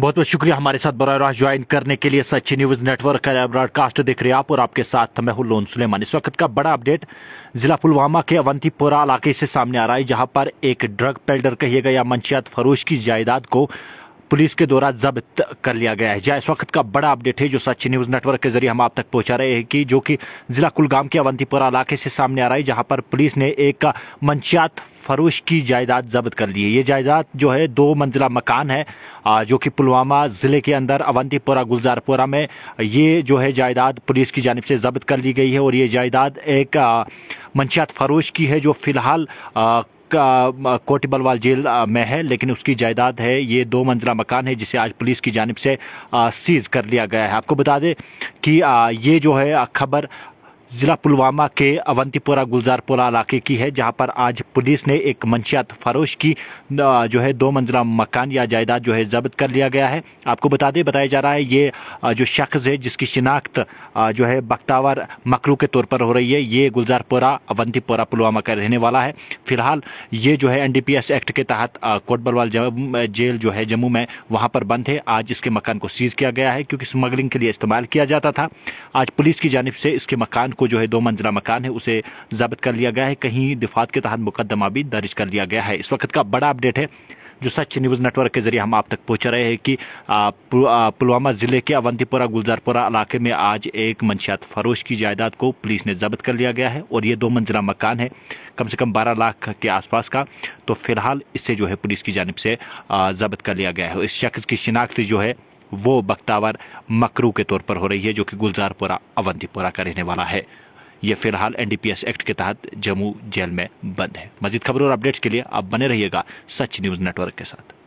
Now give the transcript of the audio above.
बहुत बहुत शुक्रिया हमारे साथ बर राह ज्वाइन करने के लिए सच्ची न्यूज नेटवर्क का ब्रॉडकास्ट देख रहे आप और आपके साथ मैं हूं लोन सुलेमान इस वक्त का बड़ा अपडेट जिला पुलवामा के अवंतीपोरा इलाके से सामने आ रहा है जहां पर एक ड्रग पेल्डर कहिएगा या मंशियात फरोश की जायदाद को पुलिस के द्वारा जब्त कर लिया गया है जहाँ इस वक्त का बड़ा अपडेट है जो सच न्यूज़ नेटवर्क के जरिए हम आप तक पहुंचा रहे हैं कि जो कि जिला कुलगाम के अवंतीपुरा इलाके से सामने आ रहा है जहां पर पुलिस ने एक मंशियात फरोश की जायदाद जब्त कर ली है ये जायदाद जो है दो मंजिला मकान है जो कि पुलवामा ज़िले के अंदर अवंतीपुरा गुलजारपुरा में ये जो है जायदाद पुलिस की जानब से जब्त कर ली गई है और ये जायदाद एक मंशियात फरोश की है जो फिलहाल कोटी बलवाल जेल में है लेकिन उसकी जायदाद है ये दो मंजिला मकान है जिसे आज पुलिस की जानब से सीज़ कर लिया गया है आपको बता दें कि ये जो है खबर जिला पुलवामा के अवंतीपुरा गुलजारपुरा इलाके की है जहां पर आज पुलिस ने एक मंशियात फरोश की जो है दो मंजिला मकान या जायदाद जो है जब्त कर लिया गया है आपको बता दें बताया जा रहा है ये जो शख्स है जिसकी शिनाख्त जो है बख्तावर मकरू के तौर पर हो रही है ये गुलजारपुरा अवंतीपुरा पुलवामा का रहने वाला है फिलहाल ये जो है एन एक्ट के तहत कोटबरवाल जेल जो है जम्मू में वहाँ पर बंद है आज इसके मकान को सीज किया गया है क्योंकि स्मगलिंग के लिए इस्तेमाल किया जाता था आज पुलिस की जानब से इसके मकान को जो है दो मंजिला मकान है उसे जब्त कर लिया गया है कहीं दिफात के तहत मुकदमा भी दर्ज कर लिया गया है इस वक्त का बड़ा अपडेट है जो सच न्यूज़ नेटवर्क के जरिए हम आप तक पहुंचा रहे हैं कि पुलवामा ज़िले के अवंतीपुरा गुलजारपुरा इलाके में आज एक मंशियात फरोश की जायदाद को पुलिस ने जब्त कर लिया गया है और ये दो मंजिला मकान है कम से कम 12 लाख के आसपास का तो फिलहाल इससे जो है पुलिस की जानब से जब्त कर लिया गया है इस शख्स की शिनाख्त जो है वो बख्तावर मकरू के तौर पर हो रही है जो कि गुलजारपुरा अवंतीपुरा का रहने वाला है ये फिलहाल एनडीपीएस एक्ट के तहत जम्मू जेल में बंद है मजीद खबरों और अपडेट्स के लिए आप बने रहिएगा सच न्यूज़ नेटवर्क के साथ